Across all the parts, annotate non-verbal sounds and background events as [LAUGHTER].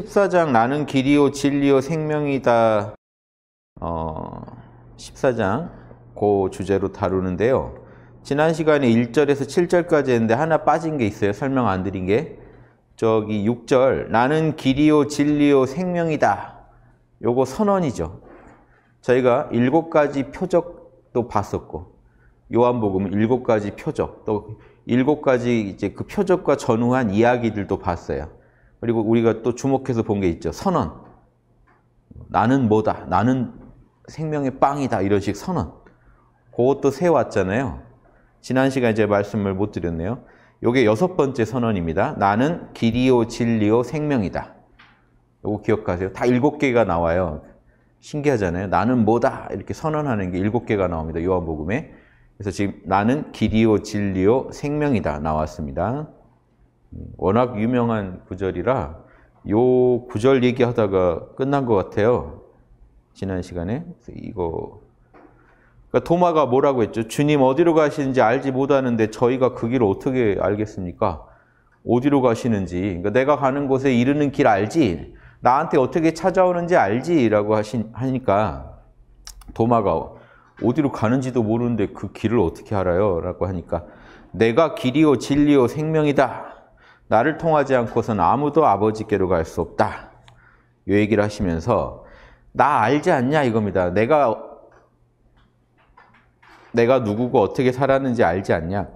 14장 나는 길이요 진리요 생명이다 어, 14장 그 주제로 다루는데요. 지난 시간에 1절에서 7절까지 했는데 하나 빠진 게 있어요. 설명 안 드린 게. 저기 6절 나는 길이요 진리요 생명이다. 요거 선언이죠. 저희가 일곱 가지 표적도 봤었고 요한복음 일곱 가지 표적 또 일곱 가지 이제 그 표적과 전후한 이야기들도 봤어요. 그리고 우리가 또 주목해서 본 게 있죠. 선언. 나는 뭐다. 나는 생명의 빵이다. 이런 식 선언. 그것도 세왔잖아요. 지난 시간에 제가 말씀을 못 드렸네요. 요게 여섯 번째 선언입니다. 나는 길이요, 진리요, 생명이다. 요거 기억하세요. 다 일곱 개가 나와요. 신기하잖아요. 나는 뭐다. 이렇게 선언하는 게 일곱 개가 나옵니다. 요한복음에. 그래서 지금 나는 길이요, 진리요, 생명이다 나왔습니다. 워낙 유명한 구절이라 요 구절 얘기하다가 끝난 것 같아요. 지난 시간에 이거 그러니까 도마가 뭐라고 했죠? 주님 어디로 가시는지 알지 못하는데 저희가 그 길을 어떻게 알겠습니까? 어디로 가시는지 그러니까 내가 가는 곳에 이르는 길 알지 나한테 어떻게 찾아오는지 알지라고 하니까 도마가 어디로 가는지도 모르는데 그 길을 어떻게 알아요? 라고 하니까 내가 길이요 진리요 생명이다 나를 통하지 않고선 아무도 아버지께로 갈 수 없다. 요 얘기를 하시면서 나 알지 않냐 이겁니다. 내가 내가 누구고 어떻게 살았는지 알지 않냐?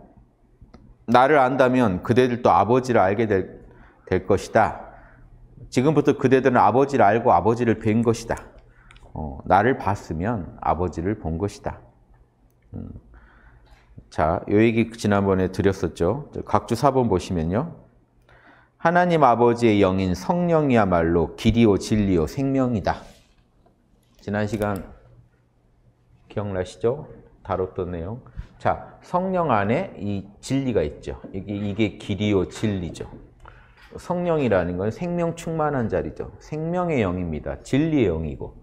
나를 안다면 그대들도 아버지를 알게 될, 될 것이다. 지금부터 그대들은 아버지를 알고 아버지를 뵌 것이다. 어, 나를 봤으면 아버지를 본 것이다. 음. 자, 요 얘기 지난번에 드렸었죠. 각주 4번 보시면요. 하나님 아버지의 영인 성령이야말로 길이요 진리요 생명이다. 지난 시간 기억나시죠? 다뤘던 내용. 자, 성령 안에 이 진리가 있죠. 이게, 이게 길이요 진리죠. 성령이라는 건 생명 충만한 자리죠. 생명의 영입니다. 진리의 영이고.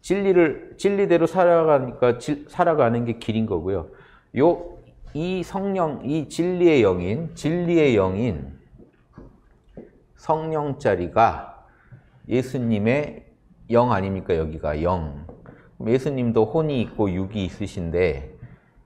진리를 진리대로 살아가니까 지, 살아가는 게 길인 거고요. 요 이 성령 이 진리의 영인 진리의 영인 성령 자리가 예수님의 영 아닙니까? 여기가 영. 예수님도 혼이 있고 육이 있으신데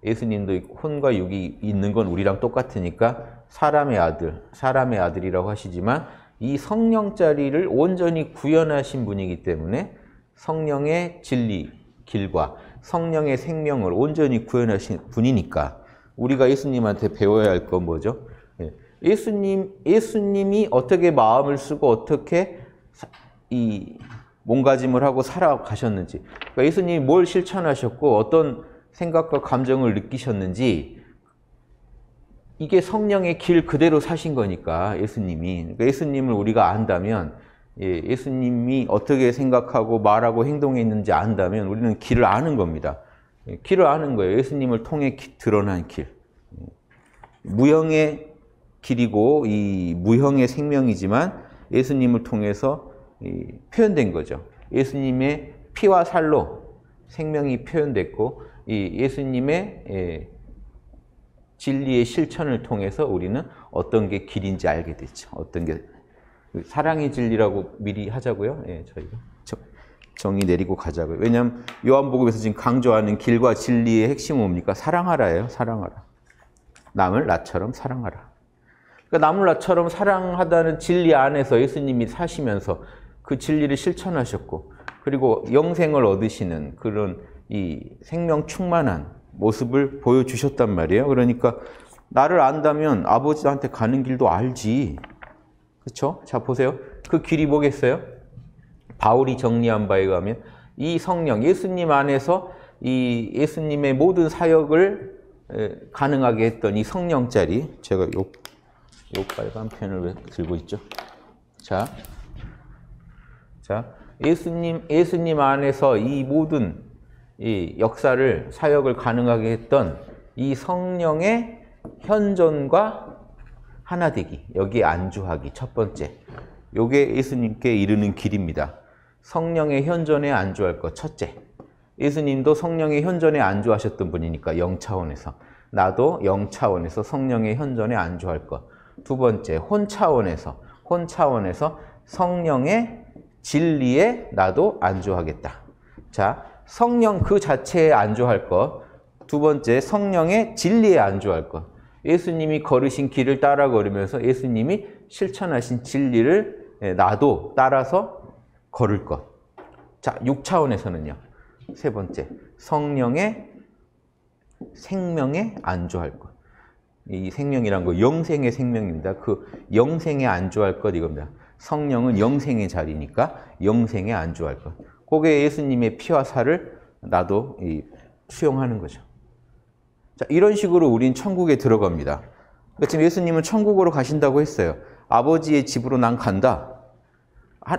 예수님도 혼과 육이 있는 건 우리랑 똑같으니까 사람의 아들, 사람의 아들이라고 하시지만 이 성령 자리를 온전히 구현하신 분이기 때문에 성령의 진리, 길과 성령의 생명을 온전히 구현하신 분이니까 우리가 예수님한테 배워야 할 건 뭐죠? 예수님, 예수님이 어떻게 마음을 쓰고 어떻게 이 몸가짐을 하고 살아가셨는지, 그러니까 예수님이 뭘 실천하셨고 어떤 생각과 감정을 느끼셨는지, 이게 성령의 길 그대로 사신 거니까 예수님이. 그러니까 예수님을 우리가 안다면 예, 수님이 어떻게 생각하고 말하고 행동했는지 안다면 우리는 길을 아는 겁니다. 예, 길을 아는 거예요. 예수님을 통해 드러난 길. 예, 무형의 길이고 이 무형의 생명이지만 예수님을 통해서 표현된 거죠. 예수님의 피와 살로 생명이 표현됐고 이 예수님의 예, 진리의 실천을 통해서 우리는 어떤 게 길인지 알게 됐죠. 어떤 게 사랑의 진리라고 미리 하자고요. 예, 저희가 정의 내리고 가자고요. 왜냐하면 요한복음에서 지금 강조하는 길과 진리의 핵심은 뭡니까? 사랑하라예요. 사랑하라. 남을 나처럼 사랑하라. 그러니까 나물나처럼 사랑하다는 진리 안에서 예수님이 사시면서 그 진리를 실천하셨고 그리고 영생을 얻으시는 그런 이 생명 충만한 모습을 보여주셨단 말이에요. 그러니까 나를 안다면 아버지한테 가는 길도 알지. 그렇죠? 자 보세요. 그 길이 뭐겠어요? 바울이 정리한 바에 가면 이 성령 예수님 안에서 이 예수님의 모든 사역을 가능하게 했던 이 성령 자리 제가 요이 빨간 펜을 왜 들고 있죠? 자, 자, 예수님, 예수님 안에서 이 모든 이 역사를, 사역을 가능하게 했던 이 성령의 현존과 하나되기, 여기 안주하기, 첫 번째. 요게 예수님께 이르는 길입니다. 성령의 현존에 안주할 것, 첫째. 예수님도 성령의 현존에 안주하셨던 분이니까, 영차원에서. 나도 영차원에서 성령의 현존에 안주할 것. 두 번째, 혼 차원에서, 혼 차원에서 성령의 진리에 나도 안주하겠다. 자, 성령 그 자체에 안주할 것. 두 번째, 성령의 진리에 안주할 것. 예수님이 걸으신 길을 따라 걸으면서 예수님이 실천하신 진리를 예, 나도 따라서 걸을 것. 자, 6차원에서는요. 세 번째, 성령의 생명에 안주할 것. 이 생명이란 거 영생의 생명입니다. 그 영생에 안주할 것 이겁니다. 성령은 영생의 자리니까 영생에 안주할 것. 그게 예수님의 피와 살을 나도 수용하는 거죠. 자, 이런 식으로 우린 천국에 들어갑니다. 그러니까 지금 예수님은 천국으로 가신다고 했어요. 아버지의 집으로 난 간다.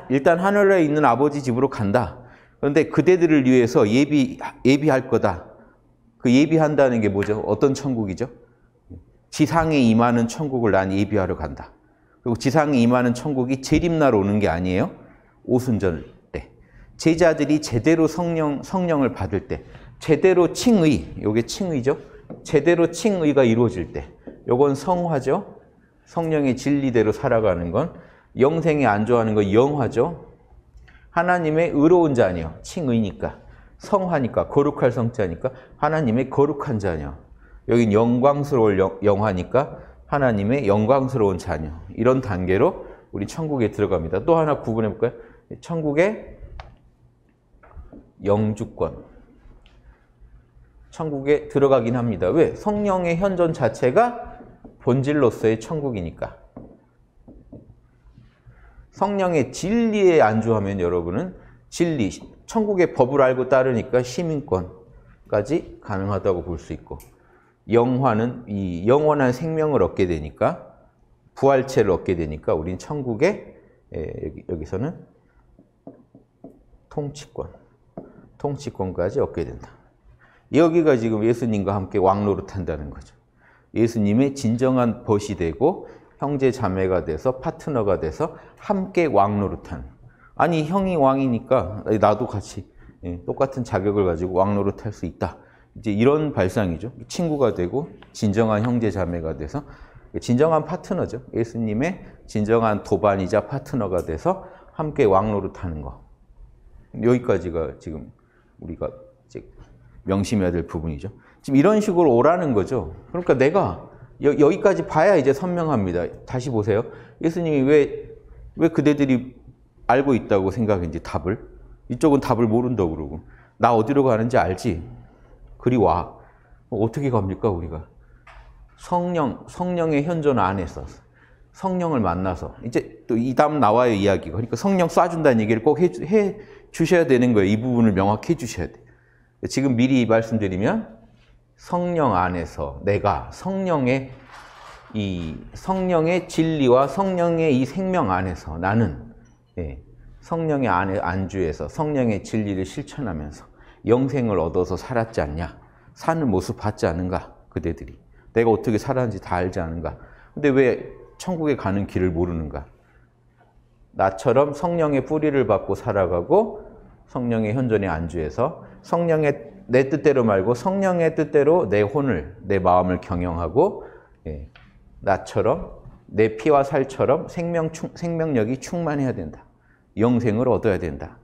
일단 하늘에 있는 아버지 집으로 간다. 그런데 그대들을 위해서 예비, 예비할 거다. 그 예비한다는 게 뭐죠? 어떤 천국이죠? 지상에 임하는 천국을 난 예비하러 간다. 그리고 지상에 임하는 천국이 재림날 오는 게 아니에요. 오순절 때. 제자들이 제대로 성령, 성령을 받을 때. 제대로 칭의, 요게 칭의죠. 제대로 칭의가 이루어질 때. 요건 성화죠. 성령의 진리대로 살아가는 건. 영생에 안좋하는건 영화죠. 하나님의 의로운 자녀, 칭의니까. 성화니까, 거룩할 성자니까. 하나님의 거룩한 자녀. 여긴 영광스러울 영화니까 하나님의 영광스러운 자녀. 이런 단계로 우리 천국에 들어갑니다. 또 하나 구분해 볼까요? 천국의 영주권. 천국에 들어가긴 합니다. 왜? 성령의 현존 자체가 본질로서의 천국이니까. 성령의 진리에 안주하면 여러분은 진리, 천국의 법을 알고 따르니까 시민권까지 가능하다고 볼 수 있고 영화는 이 영원한 생명을 얻게 되니까 부활체를 얻게 되니까 우린 천국에 여기서는 통치권, 통치권까지 얻게 된다. 여기가 지금 예수님과 함께 왕로로 탄다는 거죠. 예수님의 진정한 벗이 되고 형제 자매가 돼서 파트너가 돼서 함께 왕로로 탄. 아니 형이 왕이니까 나도 같이 예, 똑같은 자격을 가지고 왕로로 탈수 있다. 이제 이런 발상이죠. 친구가 되고 진정한 형제 자매가 돼서 진정한 파트너죠. 예수님의 진정한 도반이자 파트너가 돼서 함께 왕로를 타는 거. 여기까지가 지금 우리가 이제 명심해야 될 부분이죠. 지금 이런 식으로 오라는 거죠. 그러니까 내가 여, 기까지 봐야 이제 선명합니다. 다시 보세요. 예수님이 왜, 왜 그대들이 알고 있다고 생각했는지 답을. 이쪽은 답을 모른다고 그러고. 나 어디로 가는지 알지. 그리 와. 뭐 어떻게 갑니까, 우리가? 성령, 성령의 현존 안에서. 성령을 만나서. 이제 또 이 다음 나와요, 이야기가. 그러니까 성령 쏴준다는 얘기를 꼭 해, 해 주셔야 되는 거예요. 이 부분을 명확해 주셔야 돼요. 지금 미리 말씀드리면 성령 안에서 내가 성령의 이 성령의 진리와 성령의 이 생명 안에서 나는 예, 성령의 안에 안주해서 성령의 진리를 실천하면서 영생을 얻어서 살았지 않냐? 사는 모습 봤지 않은가? 그대들이. 내가 어떻게 살았는지 다 알지 않은가? 근데 왜 천국에 가는 길을 모르는가? 나처럼 성령의 뿌리를 받고 살아가고 성령의 현존에 안주해서 성령의 내 뜻대로 말고 성령의 뜻대로 내 혼을, 내 마음을 경영하고 예, 나처럼 내 피와 살처럼 생명, 생명력이 충만해야 된다. 영생을 얻어야 된다.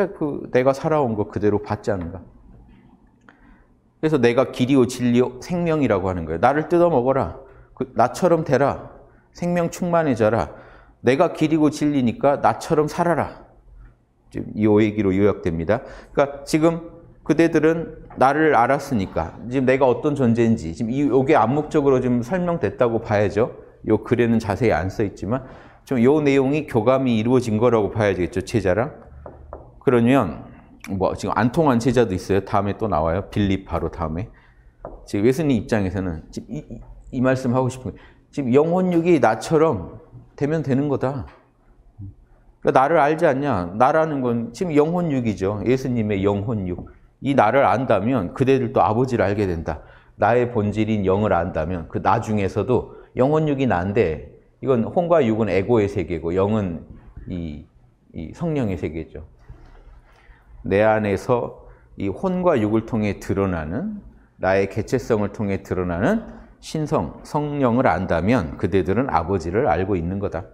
그러니까 그 내가 살아온 거 그대로 받지 않는다. 그래서 내가 길이요 진리요 생명이라고 하는 거예요. 나를 뜯어 먹어라. 그 나처럼 되라. 생명 충만해져라. 내가 길이고 진리니까 나처럼 살아라. 이오기로 요약됩니다. 그러니까 지금 그대들은 나를 알았으니까 지금 내가 어떤 존재인지 지금 이게 암묵적으로 좀 설명됐다고 봐야죠. 요 글에는 자세히 안 써 있지만 좀 요 내용이 교감이 이루어진 거라고 봐야겠죠. 제자랑 그러면 뭐 지금 안 통한 제자도 있어요. 다음에 또 나와요. 빌립 바로 다음에. 지금 예수님 입장에서는 지금 이, 이 말씀 하고 싶은 게 지금 영혼육이 나처럼 되면 되는 거다. 그러니까 나를 알지 않냐? 나라는 건 지금 영혼육이죠. 예수님의 영혼육. 이 나를 안다면 그대들도 아버지를 알게 된다. 나의 본질인 영을 안다면 그 나중에서도 영혼육이 난데 이건 혼과 육은 에고의 세계고 영은 이, 이 성령의 세계죠. 내 안에서 이 혼과 육을 통해 드러나는 나의 개체성을 통해 드러나는 신성, 성령을 안다면 그대들은 아버지를 알고 있는 거다.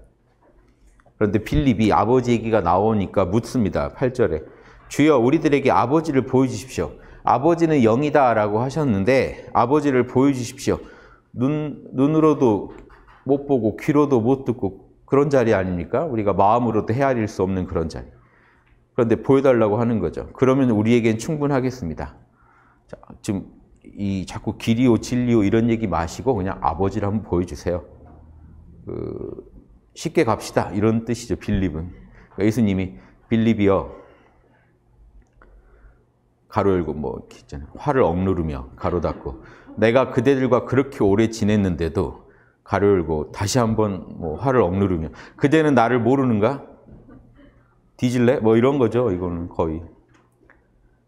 그런데 빌립이 아버지 얘기가 나오니까 묻습니다. 8절에. 주여 우리들에게 아버지를 보여주십시오. 아버지는 영이다 라고 하셨는데 아버지를 보여주십시오. 눈, 눈으로도 못 보고 귀로도 못 듣고 그런 자리 아닙니까? 우리가 마음으로도 헤아릴 수 없는 그런 자리. 그런데 보여달라고 하는 거죠. 그러면 우리에겐 충분하겠습니다. 자, 지금 이 자꾸 길이요, 진리요 이런 얘기 마시고 그냥 아버지를 한번 보여주세요. 그 쉽게 갑시다 이런 뜻이죠. 빌립은 그러니까 예수님이 빌립이여 가로 열고 뭐 있잖아요. 화를 억누르며 가로 닫고 내가 그대들과 그렇게 오래 지냈는데도 가로 열고 다시 한번 뭐 화를 억누르며 그대는 나를 모르는가? 뒤질래? 뭐 이런 거죠. 이거는 거의.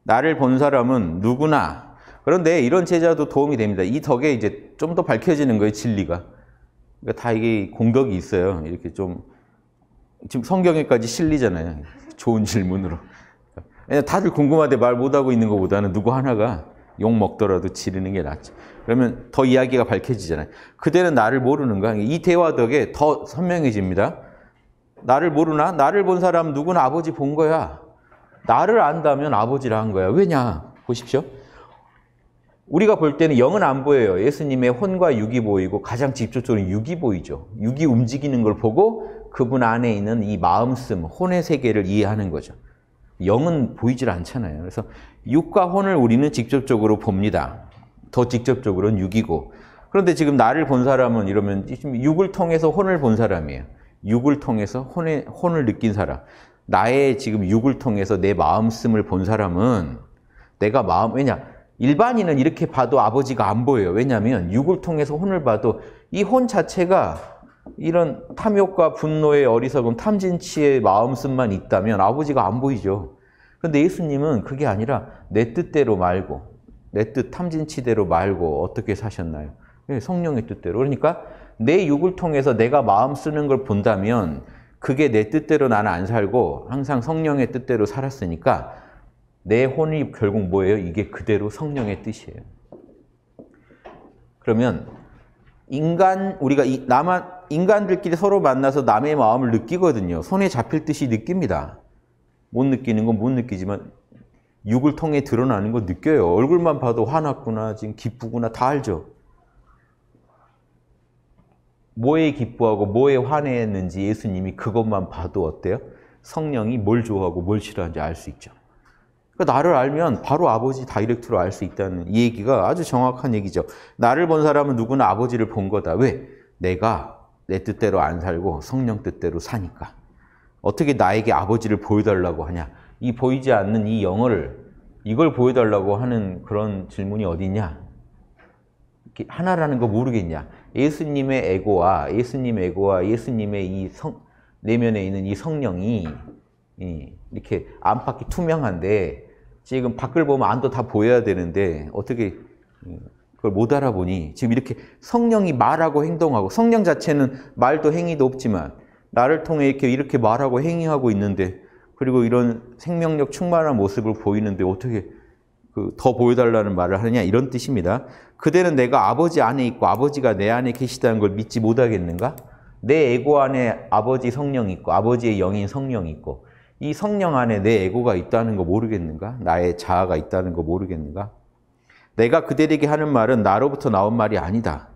나를 본 사람은 누구나. 그런데 이런 제자도 도움이 됩니다. 이 덕에 이제 좀 더 밝혀지는 거예요, 진리가. 그러니까 다 이게 공덕이 있어요. 이렇게 좀 지금 성경에까지 실리잖아요. 좋은 질문으로. 다들 궁금하대 말 못하고 있는 것보다는 누구 하나가 욕 먹더라도 지르는 게 낫죠. 그러면 더 이야기가 밝혀지잖아요. 그대는 나를 모르는가? 이 대화 덕에 더 선명해집니다. 나를 모르나? 나를 본 사람 누구나 아버지 본 거야. 나를 안다면 아버지라 한 거야. 왜냐? 보십시오. 우리가 볼 때는 영은 안 보여요. 예수님의 혼과 육이 보이고 가장 직접적으로 육이 보이죠. 육이 움직이는 걸 보고 그분 안에 있는 이 마음씀, 혼의 세계를 이해하는 거죠. 영은 보이질 않잖아요. 그래서 육과 혼을 우리는 직접적으로 봅니다. 더 직접적으로는 육이고. 그런데 지금 나를 본 사람은 이러면 지금 육을 통해서 혼을 본 사람이에요. 육을 통해서 혼의, 혼을 느낀 사람, 나의 지금 육을 통해서 내 마음씀을 본 사람은 내가 마음, 왜냐? 일반인은 이렇게 봐도 아버지가 안 보여요. 왜냐하면 육을 통해서 혼을 봐도 이 혼 자체가 이런 탐욕과 분노의 어리석음, 탐진치의 마음씀만 있다면 아버지가 안 보이죠. 그런데 예수님은 그게 아니라 내 뜻대로 말고 내 뜻 탐진치대로 말고 어떻게 사셨나요? 예, 성령의 뜻대로. 그러니까 내 육을 통해서 내가 마음 쓰는 걸 본다면 그게 내 뜻대로 나는 안 살고 항상 성령의 뜻대로 살았으니까 내 혼이 결국 뭐예요? 이게 그대로 성령의 뜻이에요. 그러면 인간 우리가 이, 나만 인간들끼리 서로 만나서 남의 마음을 느끼거든요. 손에 잡힐 듯이 느낍니다. 못 느끼는 건 못 느끼지만 육을 통해 드러나는 거 느껴요. 얼굴만 봐도 화났구나, 지금 기쁘구나 다 알죠. 뭐에 기뻐하고 뭐에 화내는지 예수님이 그것만 봐도 어때요? 성령이 뭘 좋아하고 뭘 싫어하는지 알 수 있죠. 그러니까 나를 알면 바로 아버지 다이렉트로 알 수 있다는 이 얘기가 아주 정확한 얘기죠. 나를 본 사람은 누구나 아버지를 본 거다. 왜? 내가 내 뜻대로 안 살고 성령 뜻대로 사니까. 어떻게 나에게 아버지를 보여달라고 하냐? 이 보이지 않는 이 영어를 이걸 보여달라고 하는 그런 질문이 어디냐? 하나라는 거 모르겠냐? 예수님의 에고와 예수님의 에고와 예수님의 이 성, 내면에 있는 이 성령이 이렇게 안팎이 투명한데 지금 밖을 보면 안도 다 보여야 되는데 어떻게 그걸 못 알아보니 지금 이렇게 성령이 말하고 행동하고 성령 자체는 말도 행위도 없지만 나를 통해 이렇게 이렇게 말하고 행위하고 있는데 그리고 이런 생명력 충만한 모습을 보이는데 어떻게 그더 보여달라는 말을 하느냐 이런 뜻입니다. 그대는 내가 아버지 안에 있고 아버지가 내 안에 계시다는 걸 믿지 못하겠는가? 내 에고 안에 아버지 성령 있고 아버지의 영인 성령 있고 이 성령 안에 내 에고가 있다는 거 모르겠는가? 나의 자아가 있다는 거 모르겠는가? 내가 그대에게 하는 말은 나로부터 나온 말이 아니다.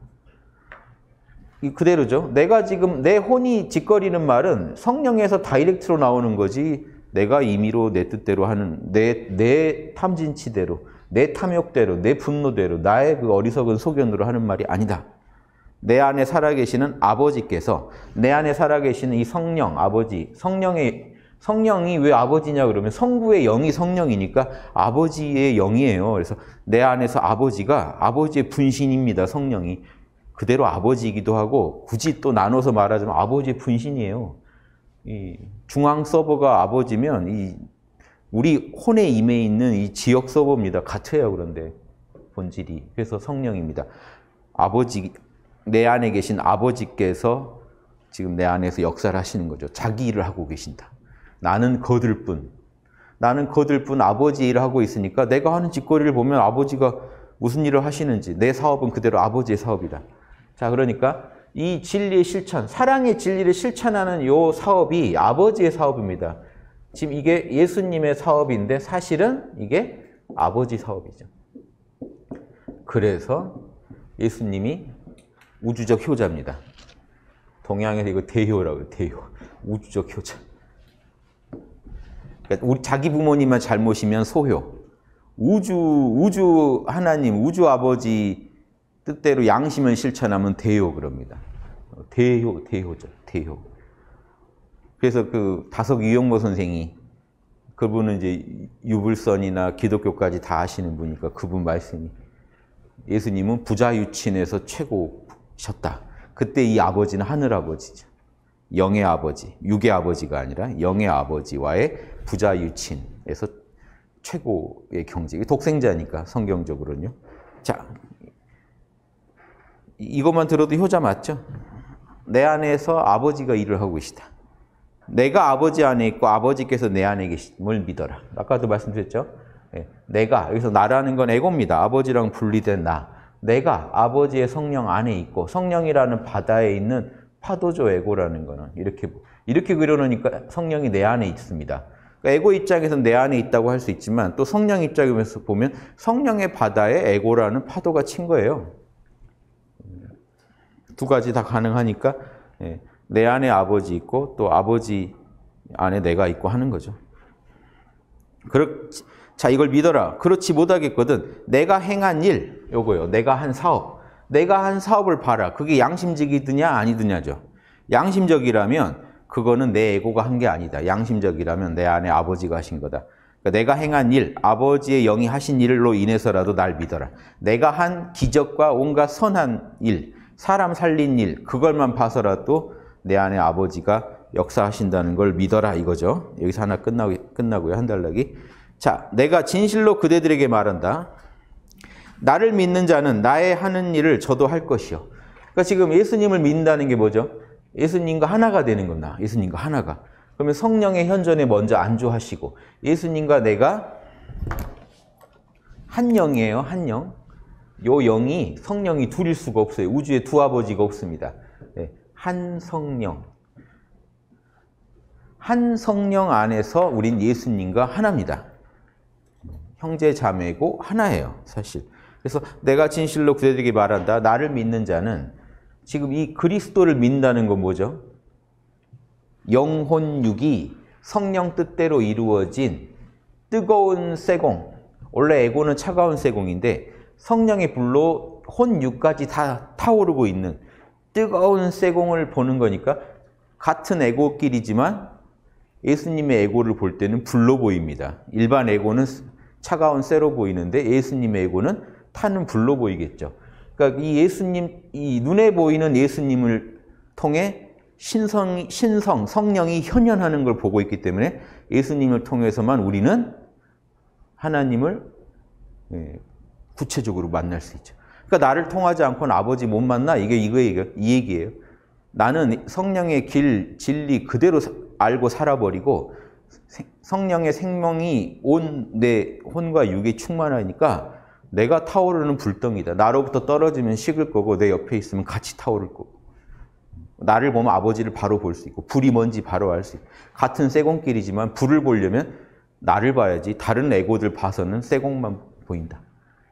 이 그대로죠. 내가 지금 내 혼이 짓거리는 말은 성령에서 다이렉트로 나오는 거지 내가 임의로 내 뜻대로 하는 내내 탐진치대로 내 탐욕대로, 내 분노대로, 나의 그 어리석은 소견으로 하는 말이 아니다. 내 안에 살아계시는 아버지께서 내 안에 살아계시는 이 성령, 아버지, 성령의 성령이 왜 아버지냐 그러면 성부의 영이 성령이니까 아버지의 영이에요. 그래서 내 안에서 아버지가 아버지의 분신입니다. 성령이 그대로 아버지이기도 하고 굳이 또 나눠서 말하자면 아버지의 분신이에요. 이 중앙 서버가 아버지면 이 우리 혼에 임해 있는 이 지역 서버입니다. 같아요, 그런데 본질이. 그래서 성령입니다. 아버지, 내 안에 계신 아버지께서 지금 내 안에서 역사를 하시는 거죠. 자기 일을 하고 계신다. 나는 거들 뿐. 나는 거들 뿐 아버지 일을 하고 있으니까 내가 하는 짓거리를 보면 아버지가 무슨 일을 하시는지 내 사업은 그대로 아버지의 사업이다. 자, 그러니까 이 진리의 실천, 사랑의 진리를 실천하는 요 사업이 아버지의 사업입니다. 지금 이게 예수님의 사업인데 사실은 이게 아버지 사업이죠. 그래서 예수님이 우주적 효자입니다. 동양에서 이거 대효라고 해요. 대효. 우주적 효자. 그러니까 우리 자기 부모님만 잘 모시면 소효. 우주 우주 하나님, 우주 아버지 뜻대로 양심을 실천하면 대효 그럽니다. 대효, 대효죠. 대효. 그래서 그 다석 유영모 선생이 그분은 이제 유불선이나 기독교까지 다아시는 분이니까 그분 말씀이 예수님은 부자 유친에서 최고셨다. 그때 이 아버지는 하늘 아버지죠. 영의 아버지, 육의 아버지가 아니라 영의 아버지와의 부자 유친에서 최고의 경직. 독생자니까 성경적으로는요. 자, 이것만 들어도 효자 맞죠? 내 안에서 아버지가 일을 하고 계다 내가 아버지 안에 있고 아버지께서 내 안에 계심을 믿어라. 아까도 말씀드렸죠? 예, 내가 여기서 나라는 건 에고입니다. 아버지랑 분리된 나. 내가 아버지의 성령 안에 있고 성령이라는 바다에 있는 파도조 에고라는 거는 이렇게 이렇게 그려놓으니까 성령이 내 안에 있습니다. 그러니까 에고 입장에서는 내 안에 있다고 할 수 있지만 또 성령 입장에서 보면 성령의 바다에 에고라는 파도가 친 거예요. 두 가지 다 가능하니까 예. 내 안에 아버지 있고 또 아버지 안에 내가 있고 하는 거죠. 그렇지, 자, 이걸 믿어라. 그렇지 못하겠거든. 내가 행한 일, 요거요. 내가 한 사업. 내가 한 사업을 봐라. 그게 양심적이드냐 아니드냐죠. 양심적이라면 그거는 내 에고가 한 게 아니다. 양심적이라면 내 안에 아버지가 하신 거다. 그러니까 내가 행한 일, 아버지의 영이 하신 일로 인해서라도 날 믿어라. 내가 한 기적과 온갖 선한 일, 사람 살린 일, 그걸만 봐서라도 내 안에 아버지가 역사하신다는 걸 믿어라 이거죠. 여기서 하나 끝나고, 끝나고요. 한 달락이. 자, 내가 진실로 그대들에게 말한다. 나를 믿는 자는 나의 하는 일을 저도 할 것이요. 그러니까 지금 예수님을 믿는다는 게 뭐죠? 예수님과 하나가 되는 겁니 예수님과 하나가. 그러면 성령의 현존에 먼저 안주하시고 예수님과 내가 한 영이에요. 한 영. 요 영이 성령이 둘일 수가 없어요. 우주에 두 아버지가 없습니다. 한 성령. 한 성령 안에서 우린 예수님과 하나입니다. 형제 자매고 하나예요, 사실. 그래서 내가 진실로 구세되게 말한다. 나를 믿는 자는 지금 이 그리스도를 믿는다는 건 뭐죠? 영혼 육이 성령 뜻대로 이루어진 뜨거운 세공. 원래 에고는 차가운 세공인데 성령의 불로 혼 육까지 다 타오르고 있는 뜨거운 쇠공을 보는 거니까 같은 에고끼리지만 예수님의 에고를 볼 때는 불로 보입니다. 일반 에고는 차가운 쇠로 보이는데 예수님의 에고는 타는 불로 보이겠죠. 그러니까 이 예수님, 이 눈에 보이는 예수님을 통해 신성, 신성, 성령이 현현하는 걸 보고 있기 때문에 예수님을 통해서만 우리는 하나님을 예, 구체적으로 만날 수 있죠. 그러니까 나를 통하지 않고는 아버지 못 만나? 이게 이거 이 얘기예요. 나는 성령의 길, 진리 그대로 알고 살아버리고 성령의 생명이 온 내 혼과 육이 충만하니까 내가 타오르는 불덩이다. 나로부터 떨어지면 식을 거고 내 옆에 있으면 같이 타오를 거고 나를 보면 아버지를 바로 볼 수 있고 불이 뭔지 바로 알 수 있고 같은 쇠공길이지만 불을 보려면 나를 봐야지 다른 에고들 봐서는 쇠공만 보인다.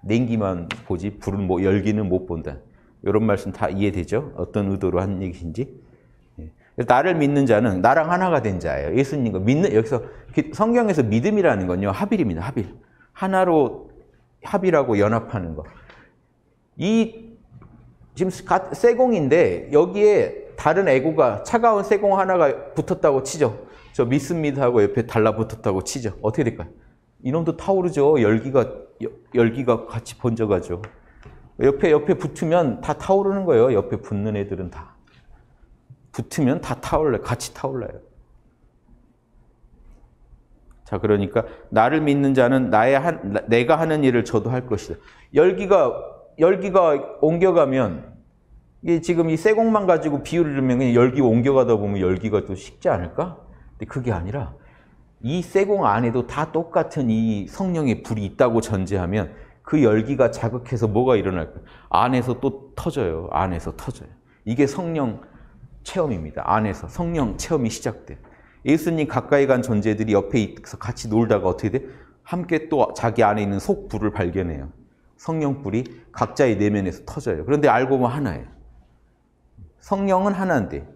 냉기만 보지 불은 뭐 열기는 못 본다. 이런 말씀 다 이해되죠? 어떤 의도로 한 얘기인지. 예. 나를 믿는 자는 나랑 하나가 된 자예요. 예수님과 믿는 여기서 성경에서 믿음이라는 건요 합일입니다. 합일 하나로 합일하고 연합하는 거. 이 지금 세공인데 여기에 다른 애고가 차가운 세공 하나가 붙었다고 치죠. 저 믿습니다 하고 옆에 달라붙었다고 치죠. 어떻게 될까요? 이놈도 타오르죠. 열기가 열기가 같이 번져가죠. 옆에 옆에 붙으면 다 타오르는 거예요. 옆에 붙는 애들은 다. 붙으면 다 타올래. 같이 타올라요. 자, 그러니까 나를 믿는 자는 나의 하, 내가 하는 일을 저도 할 것이다. 열기가 열기가 옮겨가면 이게 지금 이 쇠공만 가지고 비유를 들면 그냥 열기 옮겨가다 보면 열기가 또 식지 않을까? 근데 그게 아니라 이 쇠공 안에도 다 똑같은 이 성령의 불이 있다고 전제하면 그 열기가 자극해서 뭐가 일어날까요? 안에서 또 터져요. 안에서 터져요. 이게 성령 체험입니다. 안에서 성령 체험이 시작돼. 예수님 가까이 간 존재들이 옆에 있어 같이 놀다가 어떻게 돼? 함께 또 자기 안에 있는 속불을 발견해요. 성령불이 각자의 내면에서 터져요. 그런데 알고 보면 하나예요. 성령은 하나인데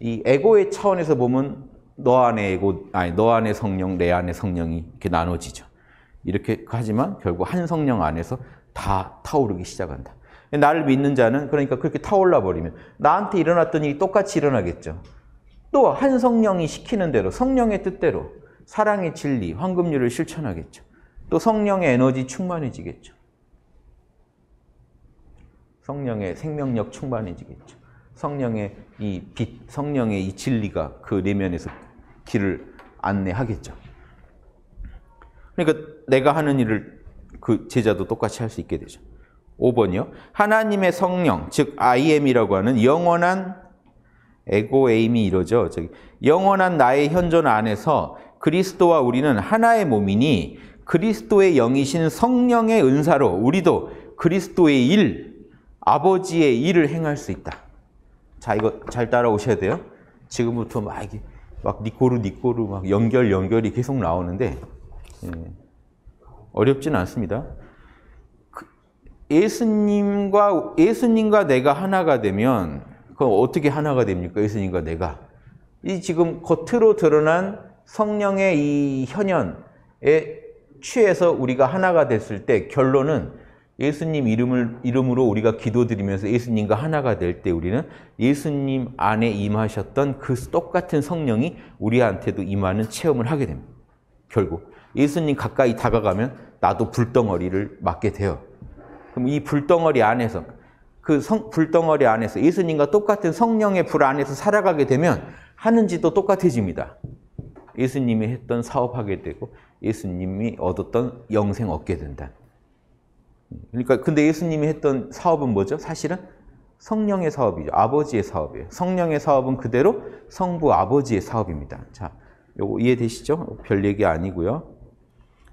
이 에고의 차원에서 보면 너 안에 곧 아니 너 안에 성령 내 안에 성령이 이렇게 나눠지죠. 이렇게 하지만 결국 한 성령 안에서 다 타오르기 시작한다. 나를 믿는 자는 그러니까 그렇게 타올라 버리면 나한테 일어났던 일이 똑같이 일어나겠죠. 또 한 성령이 시키는 대로 성령의 뜻대로 사랑의 진리, 황금률을 실천하겠죠. 또 성령의 에너지 충만해지겠죠. 성령의 생명력 충만해지겠죠. 성령의 이 빛, 성령의 이 진리가 그 내면에서 길을 안내하겠죠. 그러니까 내가 하는 일을 그 제자도 똑같이 할 수 있게 되죠. 5번이요. 하나님의 성령, 즉 IM이라고 하는 영원한 에고 에임이 이러죠. 즉 영원한 나의 현존 안에서 그리스도와 우리는 하나의 몸이니 그리스도의 영이신 성령의 은사로 우리도 그리스도의 일, 아버지의 일을 행할 수 있다. 자, 이거 잘 따라오셔야 돼요. 지금부터 막 이게 막 니코르 니코르 막 연결 연결이 계속 나오는데 예, 어렵지는 않습니다. 그 예수님과 예수님과 내가 하나가 되면 그럼 어떻게 하나가 됩니까? 예수님과 내가 이 지금 겉으로 드러난 성령의 이 현현에 취해서 우리가 하나가 됐을 때 결론은 예수님 이름을, 이름으로 우리가 기도드리면서 예수님과 하나가 될 때 우리는 예수님 안에 임하셨던 그 똑같은 성령이 우리한테도 임하는 체험을 하게 됩니다. 결국. 예수님 가까이 다가가면 나도 불덩어리를 맞게 돼요. 그럼 이 불덩어리 안에서, 그 성, 불덩어리 안에서 예수님과 똑같은 성령의 불 안에서 살아가게 되면 하는 지도 똑같아집니다. 예수님이 했던 사업하게 되고 예수님이 얻었던 영생 얻게 된다. 그러니까 근데 예수님이 했던 사업은 뭐죠? 사실은 성령의 사업이죠. 아버지의 사업이에요. 성령의 사업은 그대로 성부 아버지의 사업입니다. 자, 요거 이해되시죠? 별 얘기 아니고요.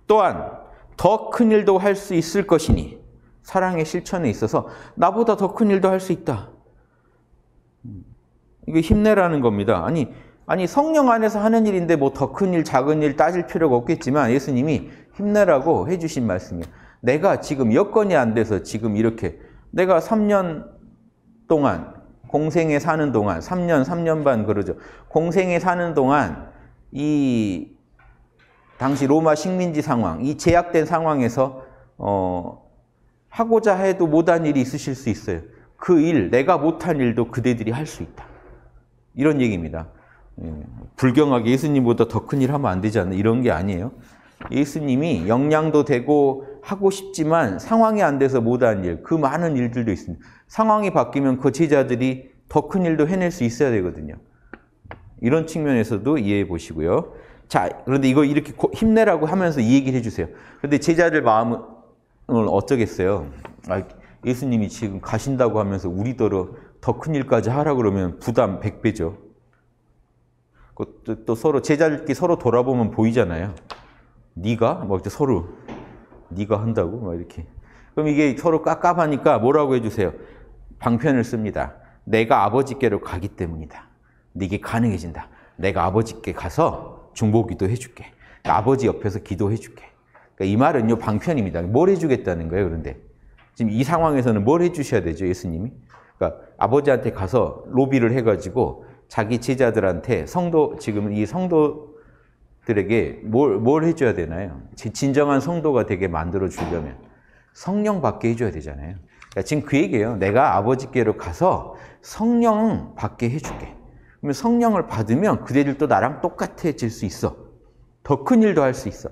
또한 더 큰 일도 할 수 있을 것이니 사랑의 실천에 있어서 나보다 더 큰 일도 할 수 있다. 이게 힘내라는 겁니다. 아니 아니 성령 안에서 하는 일인데 뭐 더 큰 일, 작은 일 따질 필요가 없겠지만 예수님이 힘내라고 해주신 말씀이에요. 내가 지금 여건이 안 돼서 지금 이렇게 내가 3년 동안 공생에 사는 동안 3년, 3년 반 그러죠. 공생에 사는 동안 이 당시 로마 식민지 상황, 이 제약된 상황에서 어, 하고자 해도 못한 일이 있으실 수 있어요. 그 일, 내가 못한 일도 그대들이 할 수 있다. 이런 얘기입니다. 예, 불경하게 예수님보다 더 큰 일 하면 안 되지 않나 이런 게 아니에요. 예수님이 영양도 되고 하고 싶지만 상황이 안 돼서 못 한 일, 그 많은 일들도 있습니다. 상황이 바뀌면 그 제자들이 더 큰 일도 해낼 수 있어야 되거든요. 이런 측면에서도 이해해 보시고요. 자, 그런데 이걸 이렇게 힘내라고 하면서 이 얘기를 해주세요. 그런데 제자들 마음을 어쩌겠어요? 아, 예수님이 지금 가신다고 하면서 우리더러 더 큰 일까지 하라 그러면 부담 100배죠. 또, 또 서로 제자들끼리 서로 돌아보면 보이잖아요. 네가 뭐 서로 네가 한다고 막 이렇게. 그럼 이게 서로 깝깝하니까 뭐라고 해주세요. 방편을 씁니다. 내가 아버지께로 가기 때문이다. 네게 가능해진다. 내가 아버지께 가서 중보기도 해줄게. 아버지 옆에서 기도해줄게. 그러니까 이 말은요 방편입니다. 뭘 해주겠다는 거예요. 그런데 지금 이 상황에서는 뭘 해주셔야 되죠, 예수님이? 그러니까 아버지한테 가서 로비를 해가지고 자기 제자들한테 성도 지금 이 성도 들에게 뭘, 뭘 해줘야 되나요? 진정한 성도가 되게 만들어 주려면 성령 받게 해줘야 되잖아요. 그러니까 지금 그 얘기예요. 내가 아버지께로 가서 성령 받게 해줄게. 그러면 성령을 받으면 그대들 또 나랑 똑같아질 수 있어. 더 큰 일도 할 수 있어.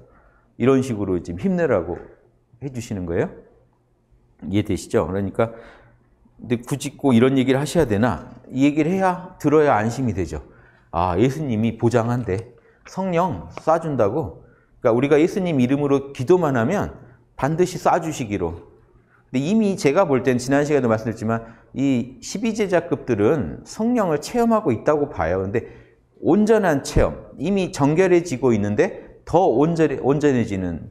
이런 식으로 지금 힘내라고 해주시는 거예요. 이해되시죠? 그러니까 근데 굳이 꼭 이런 얘기를 하셔야 되나? 이 얘기를 해야 들어야 안심이 되죠. 아 예수님이 보장한대. 성령 쏴준다고. 그러니까 우리가 예수님 이름으로 기도만 하면 반드시 쏴주시기로. 근데 이미 제가 볼 땐 지난 시간에도 말씀드렸지만 이 12제자급들은 성령을 체험하고 있다고 봐요. 근데 온전한 체험, 이미 정결해지고 있는데 더 온전, 해 온전해지는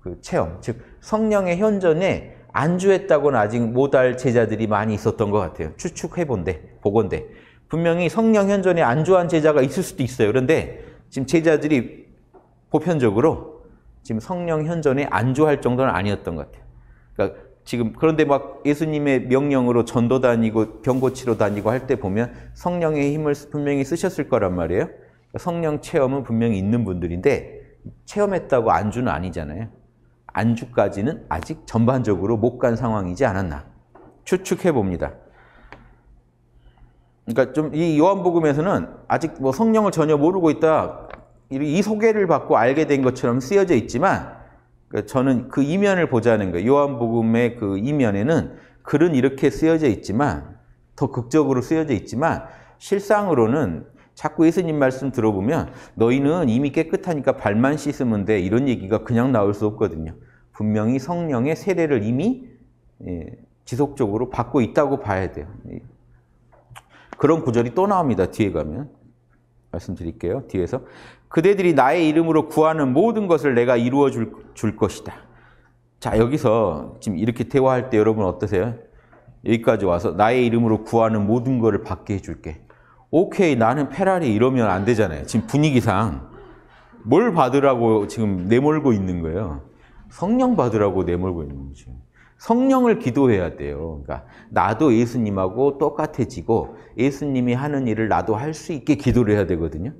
그 체험, 즉 성령의 현전에 안주했다고는 아직 못할 제자들이 많이 있었던 것 같아요. 추측해본데, 보건데. 분명히 성령 현전에 안주한 제자가 있을 수도 있어요. 그런데 지금 제자들이 보편적으로 지금 성령 현전에 안주할 정도는 아니었던 것 같아요. 그러니까 지금 그런데 막 예수님의 명령으로 전도 다니고 병고치로 다니고 할 때 보면 성령의 힘을 분명히 쓰셨을 거란 말이에요. 그러니까 성령 체험은 분명히 있는 분들인데 체험했다고 안주는 아니잖아요. 안주까지는 아직 전반적으로 못 간 상황이지 않았나 추측해 봅니다. 그러니까 좀 이 요한복음에서는 아직 뭐 성령을 전혀 모르고 있다 이 소개를 받고 알게 된 것처럼 쓰여져 있지만 그 저는 그 이면을 보자는 거예요. 요한복음의 그 이면에는 글은 이렇게 쓰여져 있지만 더 극적으로 쓰여져 있지만 실상으로는 자꾸 예수님 말씀 들어보면 너희는 이미 깨끗하니까 발만 씻으면 돼 이런 얘기가 그냥 나올 수 없거든요. 분명히 성령의 세례를 이미 예, 지속적으로 받고 있다고 봐야 돼요. 그런 구절이 또 나옵니다. 뒤에 가면. 말씀드릴게요. 뒤에서. 그대들이 나의 이름으로 구하는 모든 것을 내가 이루어 줄, 줄 것이다. 자, 여기서 지금 이렇게 대화할 때 여러분 어떠세요? 여기까지 와서 나의 이름으로 구하는 모든 것을 받게 해줄게. 오케이, 나는 페라리 이러면 안 되잖아요. 지금 분위기상 뭘 받으라고 지금 내몰고 있는 거예요. 성령 받으라고 내몰고 있는 거죠. 성령을 기도해야 돼요. 그러니까 나도 예수님하고 똑같아지고 예수님이 하는 일을 나도 할 수 있게 기도를 해야 되거든요.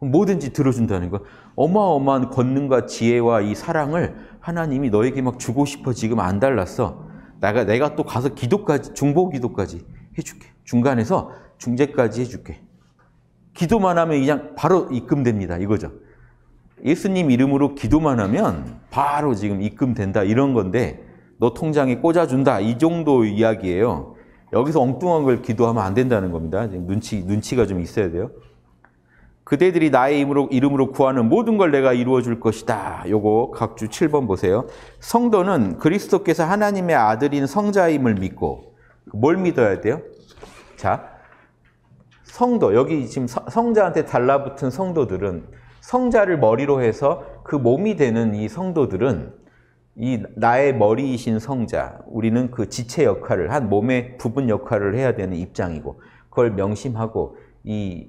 뭐든지 들어준다는 거. 어마어마한 권능과 지혜와 이 사랑을 하나님이 너에게 막 주고 싶어 지금 안 달랐어. 내가 내가 또 가서 기도까지 중보 기도까지 해줄게. 중간에서 중재까지 해줄게. 기도만 하면 그냥 바로 입금됩니다. 이거죠. 예수님 이름으로 기도만 하면 바로 지금 입금된다 이런 건데 너 통장에 꽂아준다 이 정도 이야기예요. 여기서 엉뚱한 걸 기도하면 안 된다는 겁니다. 눈치 눈치가 좀 있어야 돼요. 그대들이 나의 이름으로, 이름으로 구하는 모든 걸 내가 이루어 줄 것이다. 요거 각주 7번 보세요. 성도는 그리스도께서 하나님의 아들인 성자임을 믿고 뭘 믿어야 돼요? 자, 성도 여기 지금 성자한테 달라붙은 성도들은 성자를 머리로 해서 그 몸이 되는 이 성도들은 이 나의 머리이신 성자, 우리는 그 지체 역할을 한 몸의 부분 역할을 해야 되는 입장이고 그걸 명심하고 이,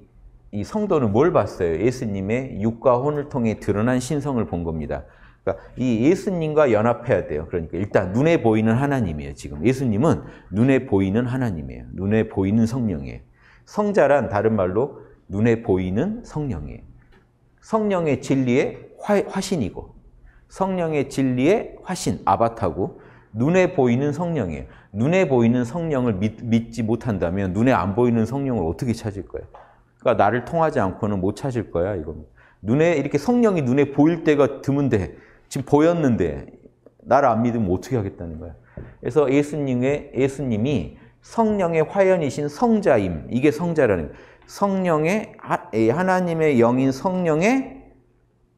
이 성도는 뭘 봤어요? 예수님의 육과 혼을 통해 드러난 신성을 본 겁니다. 그러니까 이 예수님과 연합해야 돼요. 그러니까 일단 눈에 보이는 하나님이에요. 지금 예수님은 눈에 보이는 하나님이에요. 눈에 보이는 성령이에요. 성자란 다른 말로 눈에 보이는 성령이에요. 성령의 진리의 화, 화신이고 성령의 진리의 화신, 아바타고 눈에 보이는 성령이에요. 눈에 보이는 성령을 믿, 지 못한다면 눈에 안 보이는 성령을 어떻게 찾을 거예요? 그러니까 나를 통하지 않고는 못 찾을 거야, 이겁 눈에 이렇게 성령이 눈에 보일 때가 드문데 지금 보였는데 나를 안 믿으면 어떻게 하겠다는 거야. 그래서 예수님의 예수님이 성령의 화연이신 성자임 이게 성자라는 거예요. 성령의 예, 하나님의 영인 성령의